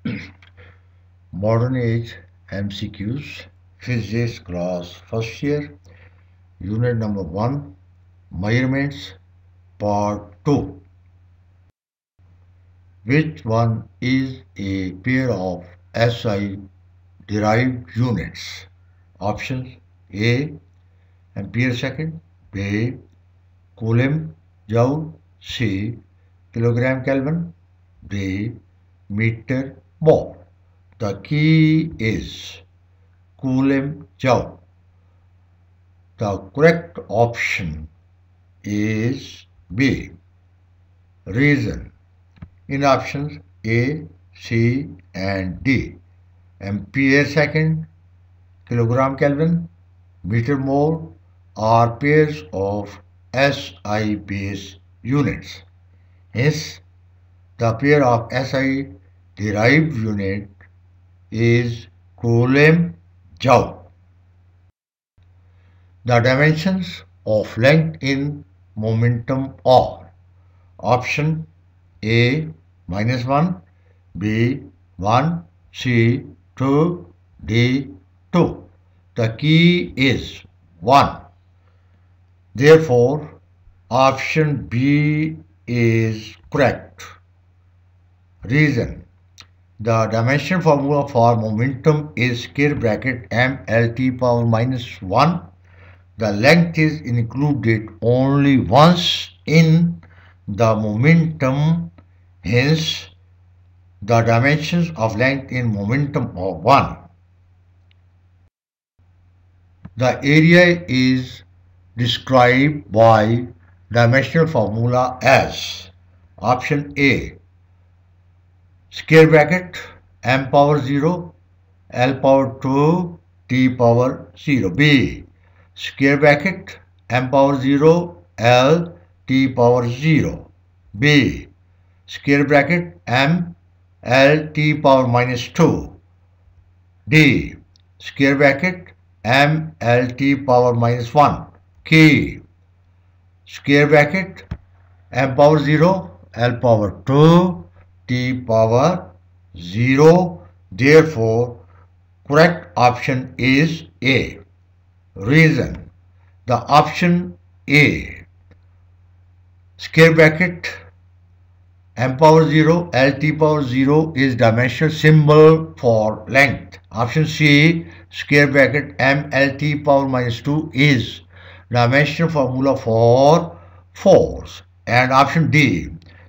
modern age MCQs physics class first year unit number 1 measurements part 2 which one is a pair of SI derived units options A ampere second B coulomb joule C kilogram kelvin D meter more. The key is Kulim Zhao. The correct option is B. Reason. In options A, C and D. Ampere second, kilogram Kelvin, meter mole are pairs of SI base units. Hence, the pair of SI derived unit is coulomb joule. The dimensions of length in momentum are option A minus 1, B 1, C 2, D 2. The key is 1. Therefore, option B is correct. Reason the dimension formula for momentum is square bracket mlt power minus 1. The length is included only once in the momentum. Hence, the dimensions of length in momentum are 1. The area is described by dimensional formula as option A square bracket m power 0 l power 2 t power 0 b square bracket m power 0 l t power 0 b square bracket m l t power minus 2 d square bracket m l t power minus 1 k square bracket m power 0 l power 2 t power 0. Therefore, correct option is A. Reason. The option A square bracket m power 0 LT power 0 is dimensional symbol for length. Option C square bracket m LT power minus 2 is dimensional formula for force. And option D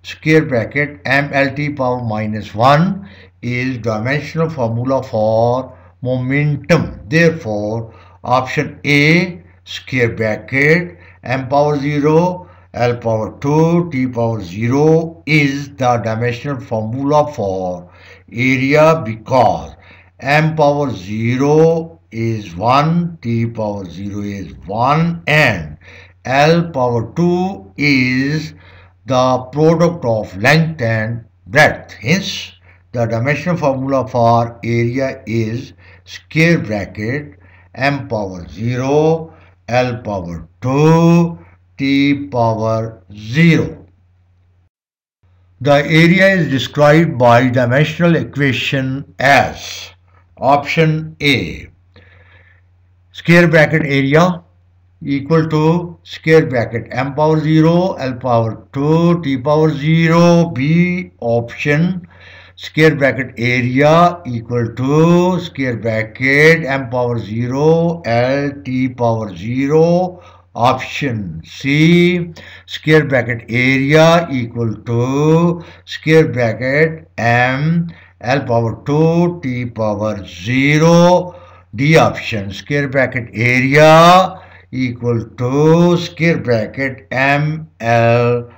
square bracket MLT power minus 1 is dimensional formula for momentum. Therefore, option A square bracket M power 0 L power 2 T power 0 is the dimensional formula for area because M power 0 is 1, T power 0 is 1 and L power 2 is the product of length and breadth. Hence, the dimensional formula for area is square bracket m power 0, l power 2, t power 0. The area is described by dimensional equation as option A square bracket area equal to square bracket m power 0 l power 2 t power 0 b option square bracket area equal to square bracket m power 0 l t power 0 option c square bracket area equal to square bracket m l power 2 t power 0 d option square bracket area equal to square bracket MLT.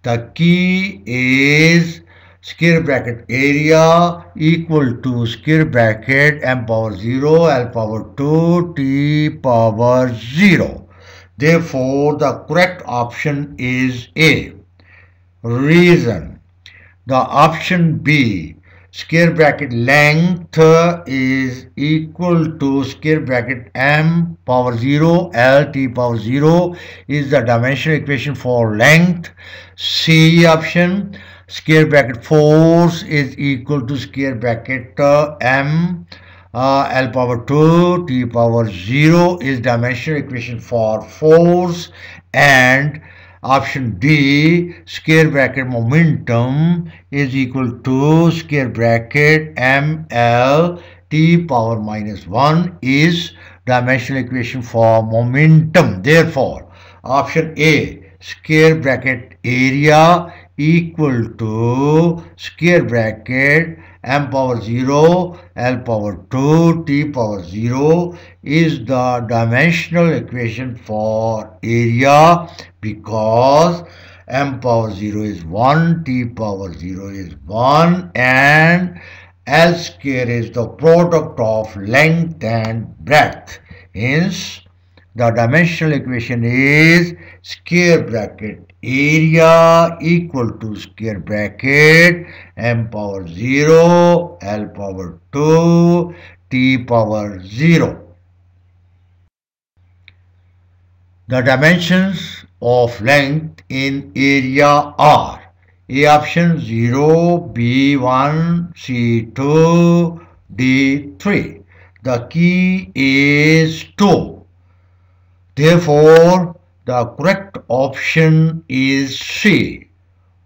The key is square bracket area equal to square bracket m power 0 l power 2 t power 0. Therefore, the correct option is A. Reason. The option B square bracket length is equal to square bracket m power 0 lt power 0 is the dimensional equation for length c option square bracket force is equal to square bracket uh, m uh, L power 2 T power 0 is dimensional equation for force and Option D, square bracket momentum is equal to square bracket ML t power minus 1 is dimensional equation for momentum. Therefore, option A, square bracket area equal to square bracket m power 0, l power 2, t power 0 is the dimensional equation for area because m power 0 is 1, t power 0 is 1 and L square is the product of length and breadth. Hence, the dimensional equation is square bracket area equal to square bracket m power 0 l power 2 t power 0 the dimensions of length in area are a option 0 b1 c2 d3 the key is two. Therefore, the correct option is C.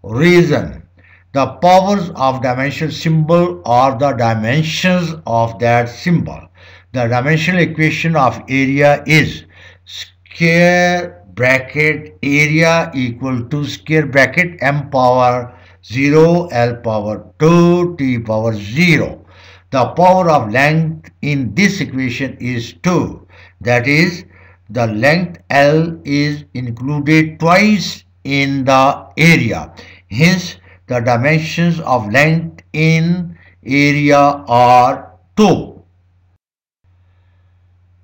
Reason. The powers of dimensional symbol are the dimensions of that symbol. The dimensional equation of area is square bracket area equal to square bracket m power 0 l power 2 t power 0. The power of length in this equation is 2. That is the length L is included twice in the area. Hence, the dimensions of length in area are 2.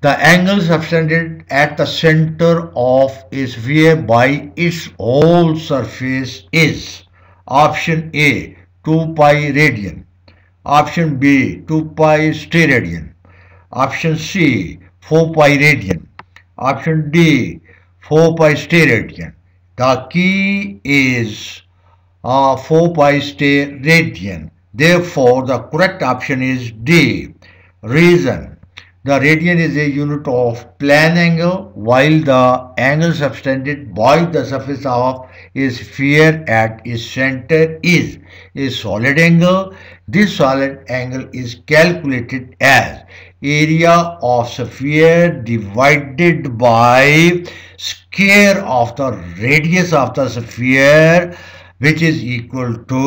The angle subtended at the center of a sphere by its whole surface is Option A 2 pi radian Option B 2 pi steradian, radian Option C 4 pi radian Option D, 4 pi stay radian. The key is uh, 4 pi stay radian. Therefore, the correct option is D. Reason, the radian is a unit of plan angle while the angle subtended by the surface of a sphere at its center is a solid angle. This solid angle is calculated as area of sphere divided by square of the radius of the sphere which is equal to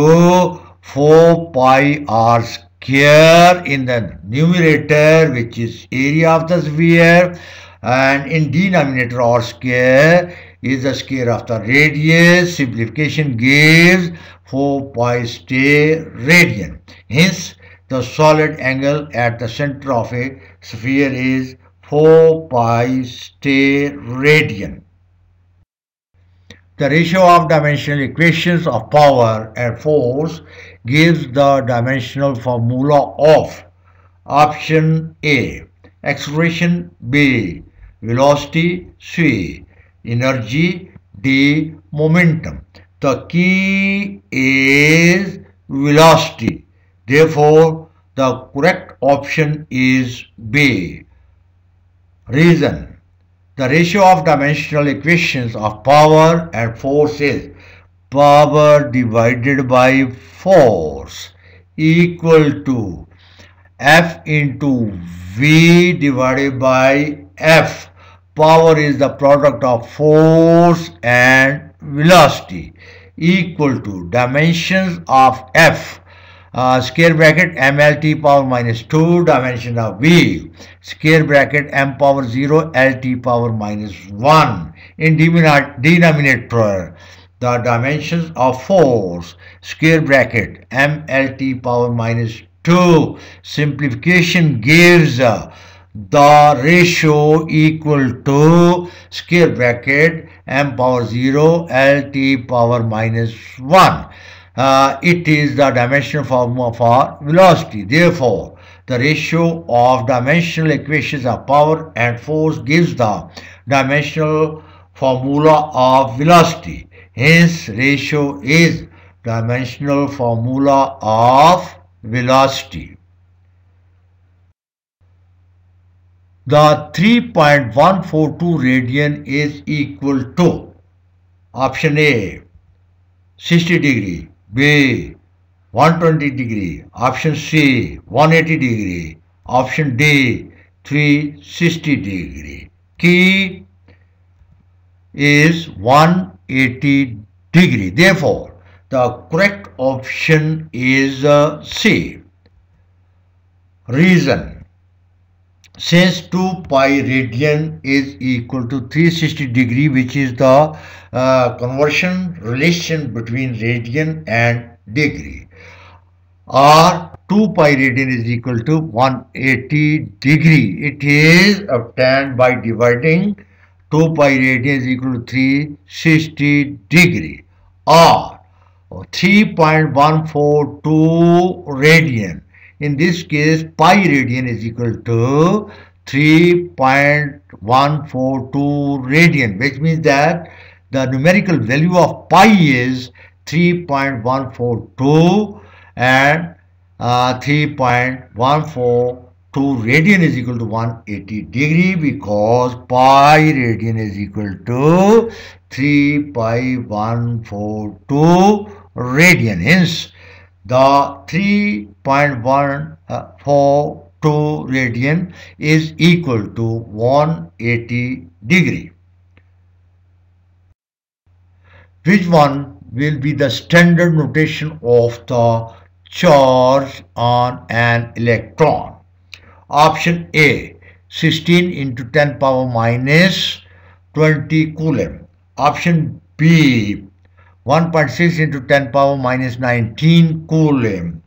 4 pi r square here in the numerator which is area of the sphere and in denominator or square is the square of the radius simplification gives 4 pi stay radian hence the solid angle at the center of a sphere is 4 pi stay radian the ratio of dimensional equations of power and force gives the dimensional formula of option A, acceleration B, velocity C, energy D, momentum. The key is velocity. Therefore, the correct option is B. Reason the ratio of dimensional equations of power and force is power divided by force equal to F into V divided by F. Power is the product of force and velocity equal to dimensions of F uh, square bracket mlt power minus 2 dimension of v square bracket m power 0 lt power minus 1 in denominator the dimensions of force square bracket mlt power minus 2 simplification gives uh, the ratio equal to square bracket m power 0 lt power minus 1 uh, it is the dimensional formula our velocity. Therefore, the ratio of dimensional equations of power and force gives the dimensional formula of velocity. Hence, ratio is dimensional formula of velocity. The 3.142 radian is equal to option A 60 degree B 120 degree, option C 180 degree, option D 360 degree. Key is 180 degree. Therefore, the correct option is uh, C. Reason since 2 pi radian is equal to 360 degree which is the uh, conversion relation between radian and degree or 2 pi radian is equal to 180 degree it is obtained by dividing 2 pi radian is equal to 360 degree or 3.142 radian in this case, pi radian is equal to 3.142 radian, which means that the numerical value of pi is 3.142 and uh, 3.142 radian is equal to 180 degree because pi radian is equal to 3 pi 142 radian. Hence, the 3.142 uh, radian is equal to 180 degree. Which one will be the standard notation of the charge on an electron? Option A 16 into 10 power minus 20 coulomb. Option B 1.6 into 10 power minus 19 coulomb.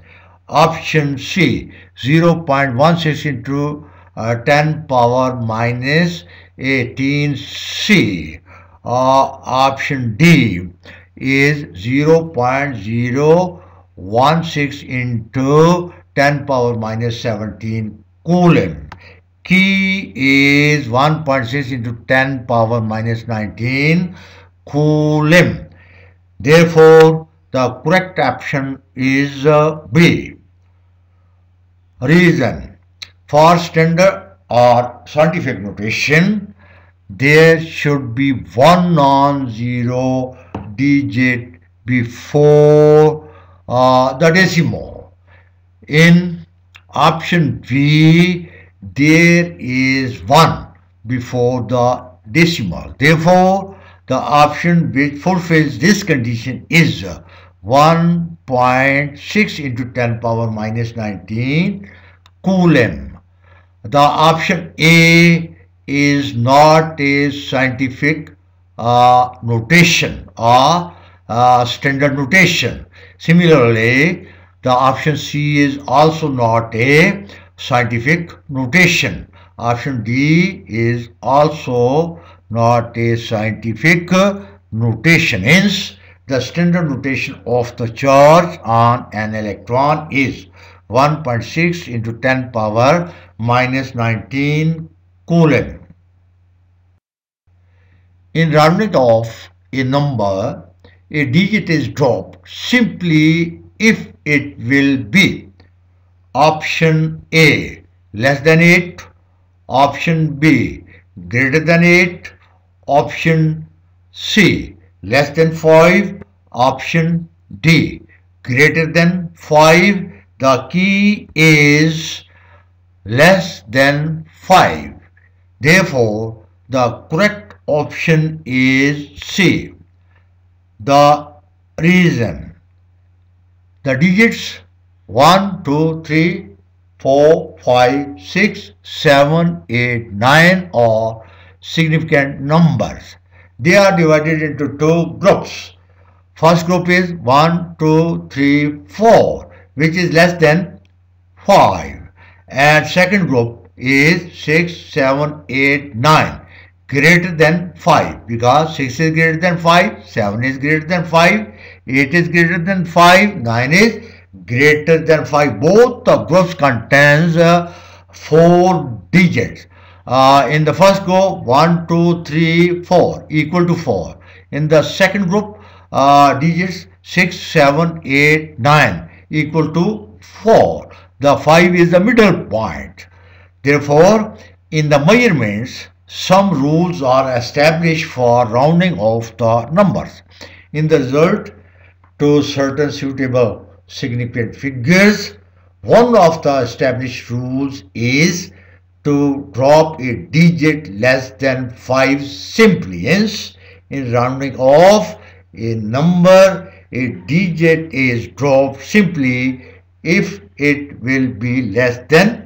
Option C 0.16 into uh, 10 power minus 18 C. Uh, option D is 0.016 into 10 power minus 17 coulomb. Key is 1.6 into 10 power minus 19 coulomb. Therefore, the correct option is uh, B. Reason For standard or scientific notation, there should be one non-zero digit before uh, the decimal. In option B, there is 1 before the decimal. Therefore, the option which fulfills this condition is 1.6 into 10 power minus 19 coulomb. The option A is not a scientific uh, notation or uh, standard notation. Similarly, the option C is also not a scientific notation. Option D is also not a scientific notation. Hence, the standard notation of the charge on an electron is 1.6 into 10 power minus 19 coulomb. In rounding off a number, a digit is dropped simply if it will be option A less than 8, option B greater than 8, option C, less than 5, option D, greater than 5, the key is less than 5. Therefore, the correct option is C. The reason. The digits 1, 2, 3, 4, 5, 6, 7, 8, 9 are significant numbers. They are divided into two groups. First group is 1, 2, 3, 4, which is less than 5. And second group is 6, 7, 8, 9, greater than 5. Because 6 is greater than 5, 7 is greater than 5, 8 is greater than 5, 9 is greater than 5. Both the groups contains uh, 4 digits uh, in the first go 1 2 3 4 equal to 4 in the second group uh, digits 6 7 8 9 equal to 4 the 5 is the middle point therefore in the measurements some rules are established for rounding off the numbers in the result to certain suitable significant figures one of the established rules is to drop a digit less than 5 simply. Hence, in rounding off a number, a digit is dropped simply if it will be less than